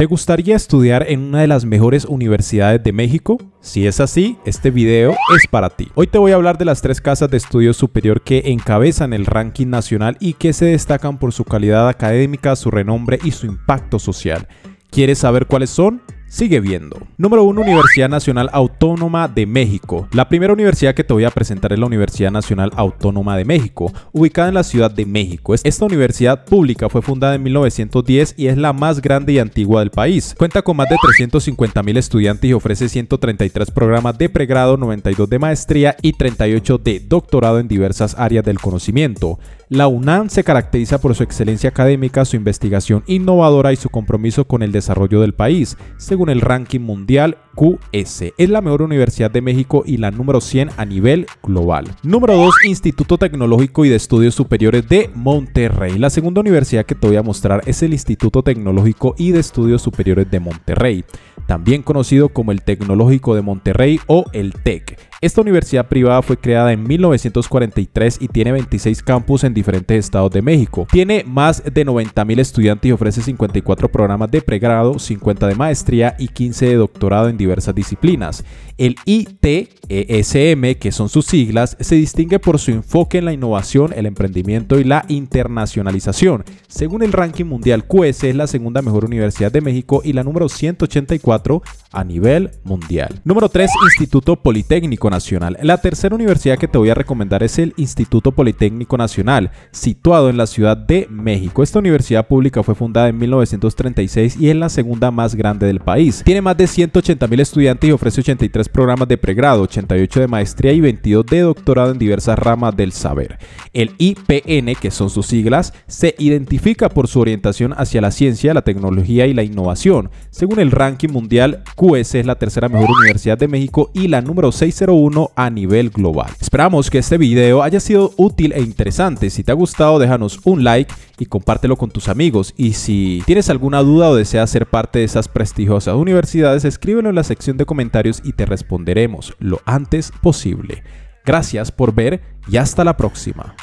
¿Te gustaría estudiar en una de las mejores universidades de México? Si es así, este video es para ti. Hoy te voy a hablar de las tres casas de estudio superior que encabezan el ranking nacional y que se destacan por su calidad académica, su renombre y su impacto social. ¿Quieres saber cuáles son? Sigue viendo. Número 1. Universidad Nacional Autónoma de México. La primera universidad que te voy a presentar es la Universidad Nacional Autónoma de México, ubicada en la Ciudad de México. Esta universidad pública fue fundada en 1910 y es la más grande y antigua del país. Cuenta con más de 350.000 estudiantes y ofrece 133 programas de pregrado, 92 de maestría y 38 de doctorado en diversas áreas del conocimiento. La UNAM se caracteriza por su excelencia académica, su investigación innovadora y su compromiso con el desarrollo del país, según el ranking mundial QS. Es la mejor universidad de México y la número 100 a nivel global. Número 2, Instituto Tecnológico y de Estudios Superiores de Monterrey. La segunda universidad que te voy a mostrar es el Instituto Tecnológico y de Estudios Superiores de Monterrey, también conocido como el Tecnológico de Monterrey o el TEC. Esta universidad privada fue creada en 1943 y tiene 26 campus en diferentes estados de México. Tiene más de 90.000 estudiantes y ofrece 54 programas de pregrado, 50 de maestría y 15 de doctorado en diversas disciplinas. El ITESM, que son sus siglas, se distingue por su enfoque en la innovación, el emprendimiento y la internacionalización. Según el ranking mundial QS, e es la segunda mejor universidad de México y la número 184 a nivel mundial. Número 3, Instituto Politécnico Nacional. La tercera universidad que te voy a recomendar es el Instituto Politécnico Nacional, situado en la Ciudad de México. Esta universidad pública fue fundada en 1936 y es la segunda más grande del país. Tiene más de 180 mil estudiantes y ofrece 83 programas de pregrado, 88 de maestría y 22 de doctorado en diversas ramas del saber. El IPN, que son sus siglas, se identifica por su orientación hacia la ciencia, la tecnología y la innovación. Según el ranking mundial, QS es la tercera mejor universidad de México y la número 601 a nivel global. Esperamos que este video haya sido útil e interesante. Si te ha gustado, déjanos un like y compártelo con tus amigos. Y si tienes alguna duda o deseas ser parte de esas prestigiosas universidades, escríbelo en la sección de comentarios y te responderemos lo antes posible. Gracias por ver y hasta la próxima.